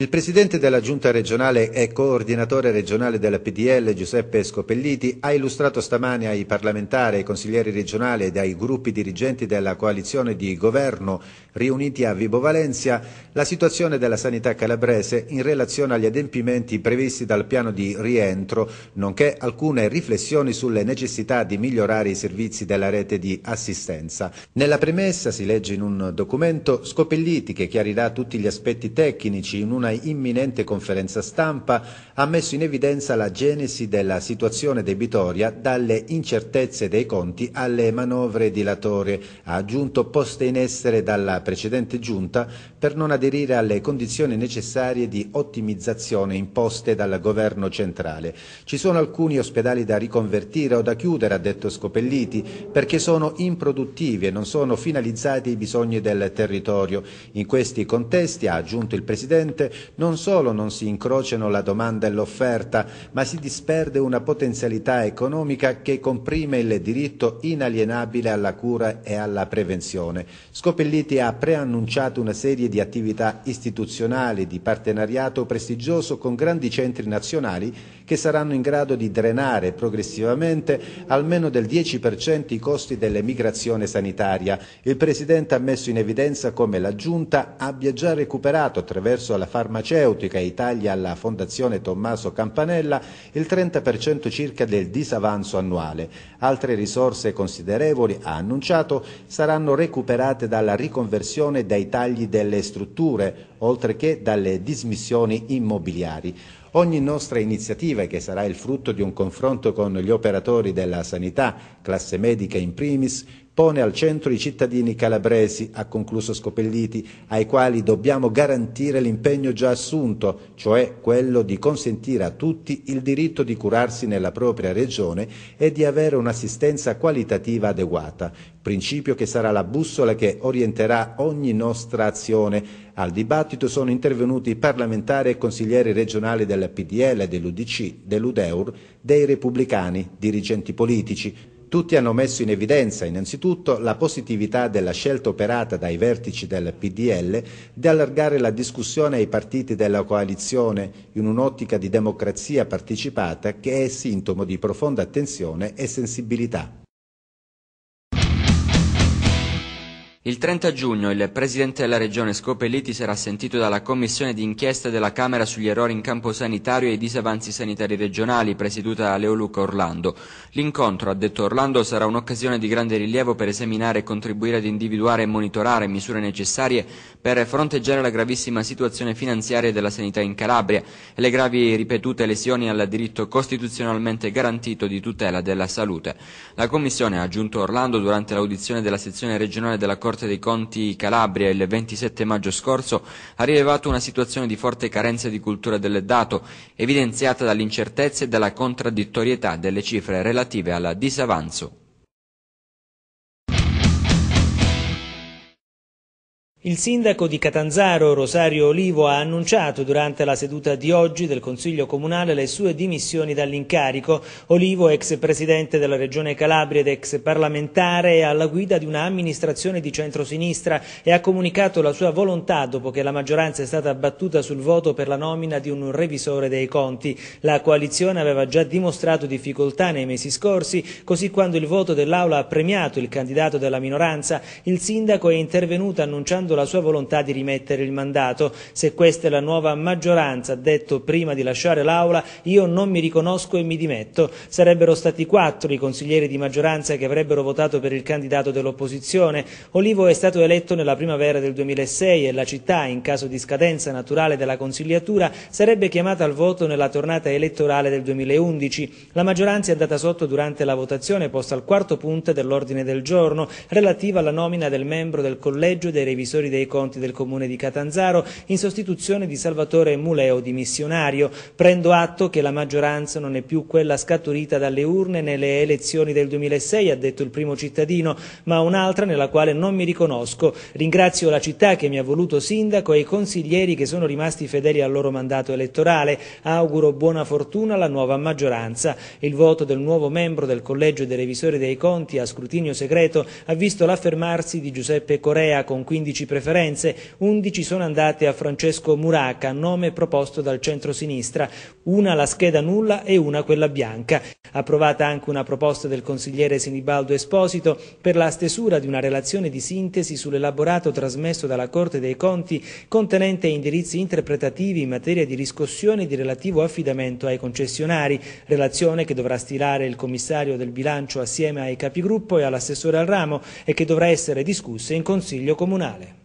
Il presidente della giunta regionale e coordinatore regionale della PDL Giuseppe Scopelliti ha illustrato stamani ai parlamentari, ai consiglieri regionali e ai gruppi dirigenti della coalizione di governo riuniti a Vibo Valencia la situazione della sanità calabrese in relazione agli adempimenti previsti dal piano di rientro, nonché alcune riflessioni sulle necessità di migliorare i servizi della rete di assistenza. Nella premessa si legge in un documento Scopelliti che chiarirà tutti gli aspetti tecnici in una ormai imminente conferenza stampa ha messo in evidenza la genesi della situazione debitoria dalle incertezze dei conti alle manovre dilatorie, ha aggiunto poste in essere dalla precedente giunta per non aderire alle condizioni necessarie di ottimizzazione imposte dal governo centrale. Ci sono alcuni ospedali da riconvertire o da chiudere, ha detto Scopelliti, perché sono improduttivi e non sono finalizzati ai bisogni del territorio. In questi contesti, ha aggiunto il Presidente, non solo non si incrociano la domanda e l'offerta, ma si disperde una potenzialità economica che comprime il diritto inalienabile alla cura e alla prevenzione. Scopelliti ha preannunciato una serie di attività istituzionali di partenariato prestigioso con grandi centri nazionali che saranno in grado di drenare progressivamente almeno del 10% i costi dell'emigrazione sanitaria. Il Presidente ha messo in evidenza come la Giunta abbia già recuperato attraverso la farmacia farmaceutica e i tagli alla Fondazione Tommaso Campanella, il 30% circa del disavanzo annuale. Altre risorse considerevoli, ha annunciato, saranno recuperate dalla riconversione e dai tagli delle strutture, oltre che dalle dismissioni immobiliari. Ogni nostra iniziativa, che sarà il frutto di un confronto con gli operatori della sanità, classe medica in primis, pone al centro i cittadini calabresi, ha concluso Scopelliti, ai quali dobbiamo garantire l'impegno già assunto, cioè quello di consentire a tutti il diritto di curarsi nella propria regione e di avere un'assistenza qualitativa adeguata. Principio che sarà la bussola che orienterà ogni nostra azione. Al dibattito sono intervenuti parlamentari e consiglieri regionali della PDL, dell'UDC, dell'UDEUR, dei repubblicani, dirigenti politici. Tutti hanno messo in evidenza innanzitutto la positività della scelta operata dai vertici del PDL di allargare la discussione ai partiti della coalizione in un'ottica di democrazia partecipata che è sintomo di profonda attenzione e sensibilità. Il 30 giugno il presidente della regione Scopelliti sarà sentito dalla commissione d'inchiesta della Camera sugli errori in campo sanitario e i disavanzi sanitari regionali, presieduta da Leoluca Orlando. L'incontro, ha detto Orlando, sarà un'occasione di grande rilievo per esaminare e contribuire ad individuare e monitorare misure necessarie per fronteggiare la gravissima situazione finanziaria della sanità in Calabria e le gravi ripetute lesioni al diritto costituzionalmente garantito di tutela della salute. La commissione, ha aggiunto Orlando durante l'audizione della sezione regionale della Corte Corte dei Conti Calabria il 27 maggio scorso ha rilevato una situazione di forte carenza di cultura del dato, evidenziata dall'incertezza e dalla contraddittorietà delle cifre relative al disavanzo Il sindaco di Catanzaro, Rosario Olivo, ha annunciato durante la seduta di oggi del Consiglio Comunale le sue dimissioni dall'incarico. Olivo, ex presidente della Regione Calabria ed ex parlamentare, è alla guida di un'amministrazione di centrosinistra e ha comunicato la sua volontà dopo che la maggioranza è stata abbattuta sul voto per la nomina di un revisore dei conti. La coalizione aveva già dimostrato difficoltà nei mesi scorsi, così quando il voto dell'Aula ha premiato il candidato della minoranza, il sindaco è intervenuto annunciando manifestando la sua volontà di rimettere il mandato. Se questa è la nuova maggioranza, ha detto prima di lasciare l'Aula, io non mi riconosco e mi dimetto. Sarebbero stati quattro i consiglieri di maggioranza che avrebbero votato per il candidato dell'opposizione. Olivo è stato eletto nella primavera del 2006 e la città, in caso di scadenza naturale della consigliatura, sarebbe chiamata al voto nella tornata elettorale del 2011. La maggioranza è andata sotto durante la votazione posta al quarto punto dell'ordine del giorno relativa alla nomina del membro del collegio dei revisori assessori dei conti del comune di Catanzaro in sostituzione di Salvatore Muleo dimissionario. Prendo atto che la maggioranza non è più quella scaturita dalle urne nelle elezioni del 2006, ha detto il primo cittadino, ma un'altra nella quale non mi riconosco. Ringrazio la città che mi ha voluto sindaco e i consiglieri che sono rimasti fedeli al loro mandato elettorale. Auguro buona fortuna alla nuova maggioranza. Il voto del nuovo membro del Collegio dei Revisori dei Conti a scrutinio segreto ha visto l'affermarsi di Giuseppe Corea con 15 preferenze, 11 sono andate a Francesco Muraca, nome proposto dal centro-sinistra, una la scheda nulla e una quella bianca. Approvata anche una proposta del consigliere Sinibaldo Esposito per la stesura di una relazione di sintesi sull'elaborato trasmesso dalla Corte dei Conti contenente indirizzi interpretativi in materia di riscossione e di relativo affidamento ai concessionari, relazione che dovrà stilare il commissario del bilancio assieme ai capigruppo e all'assessore al ramo e che dovrà essere discussa in Consiglio Comunale.